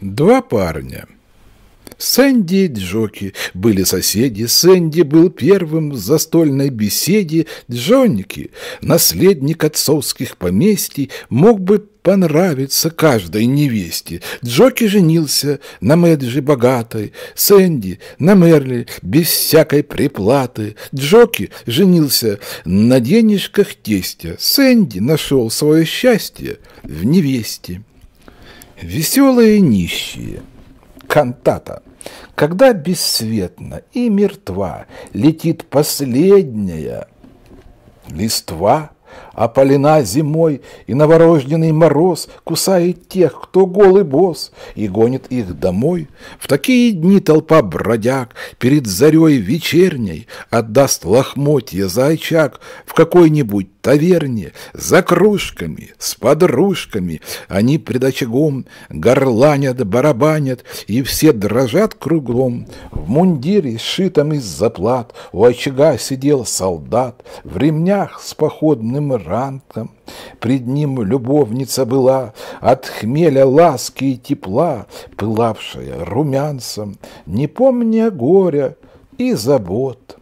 Два парня. Сэнди и Джоки были соседи, Сэнди был первым в застольной беседе, Джоники, наследник отцовских поместий, мог бы понравиться каждой невесте. Джоки женился на Мэджи богатой, Сэнди на Мерли без всякой приплаты. Джоки женился на денежках тестя, Сэнди нашел свое счастье в невесте. Веселые нищие. Кантата. Когда бесцветно и мертва летит последняя листва, а опалена зимой, и новорожденный мороз кусает тех, кто голый босс, и гонит их домой. В такие дни толпа бродяг перед зарей вечерней отдаст лохмотье зайчак в какой-нибудь таверне, за кружками, с подружками. Они пред очагом горланят, барабанят, и все дрожат круглом. В мундире, сшитом из заплат, у очага сидел солдат, в ремнях с походным рантом. Пред ним любовница была, от хмеля ласки и тепла, пылавшая румянцем, не помня горя и забот.